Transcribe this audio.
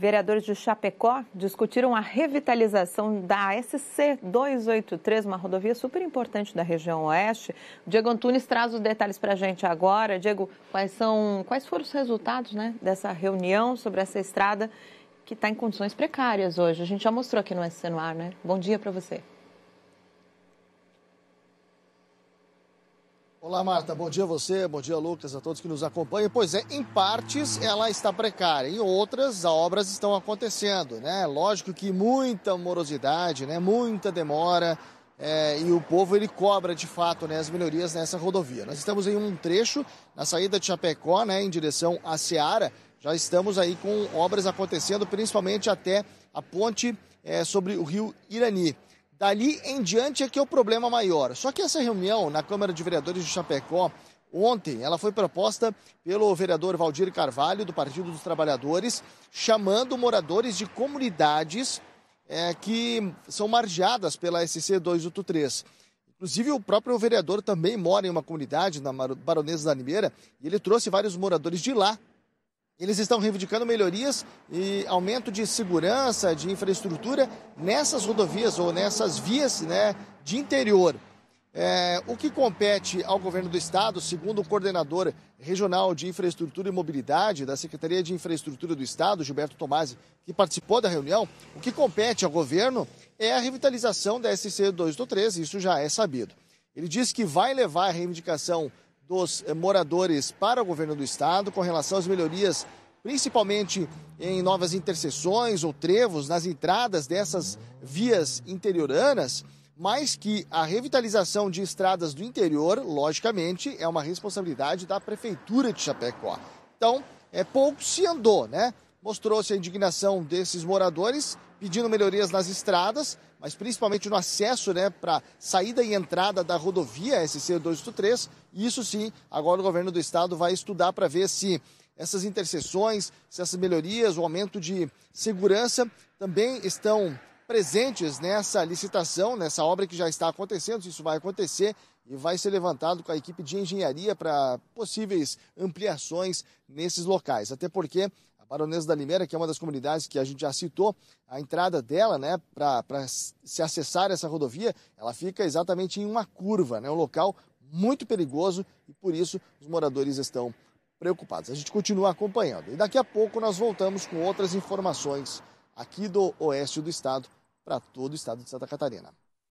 Vereadores de Chapecó discutiram a revitalização da SC 283, uma rodovia super importante da região oeste. Diego Antunes traz os detalhes para a gente agora. Diego, quais, são, quais foram os resultados né, dessa reunião sobre essa estrada que está em condições precárias hoje? A gente já mostrou aqui no SC no ar, né? Bom dia para você. Olá, Marta. Bom dia a você, bom dia, Lucas, a todos que nos acompanham. Pois é, em partes ela está precária, em outras, as obras estão acontecendo, né? Lógico que muita morosidade, né? Muita demora. É, e o povo ele cobra de fato né, as melhorias nessa rodovia. Nós estamos em um trecho na saída de Chapecó, né, em direção à Seara. Já estamos aí com obras acontecendo, principalmente até a ponte é, sobre o rio Irani. Dali em diante é que é o problema maior. Só que essa reunião na Câmara de Vereadores de Chapecó, ontem, ela foi proposta pelo vereador Valdir Carvalho, do Partido dos Trabalhadores, chamando moradores de comunidades é, que são margeadas pela SC 283. Inclusive, o próprio vereador também mora em uma comunidade, na Baronesa da Limeira e ele trouxe vários moradores de lá eles estão reivindicando melhorias e aumento de segurança, de infraestrutura nessas rodovias ou nessas vias né, de interior. É, o que compete ao governo do estado, segundo o coordenador regional de infraestrutura e mobilidade da Secretaria de Infraestrutura do Estado, Gilberto Tomasi, que participou da reunião, o que compete ao governo é a revitalização da SC 223, isso já é sabido. Ele disse que vai levar a reivindicação dos eh, moradores para o governo do estado com relação às melhorias, principalmente em novas interseções ou trevos nas entradas dessas vias interioranas, mas que a revitalização de estradas do interior, logicamente, é uma responsabilidade da prefeitura de Chapecó. Então, é pouco se andou, né? mostrou-se a indignação desses moradores, pedindo melhorias nas estradas, mas principalmente no acesso né, para saída e entrada da rodovia SC 283. E isso sim, agora o governo do estado vai estudar para ver se essas interseções, se essas melhorias, o aumento de segurança também estão presentes nessa licitação, nessa obra que já está acontecendo, isso vai acontecer e vai ser levantado com a equipe de engenharia para possíveis ampliações nesses locais. Até porque Baronesa da Limeira, que é uma das comunidades que a gente já citou, a entrada dela, né, para se acessar essa rodovia, ela fica exatamente em uma curva, né, um local muito perigoso e por isso os moradores estão preocupados. A gente continua acompanhando e daqui a pouco nós voltamos com outras informações aqui do oeste do estado para todo o estado de Santa Catarina.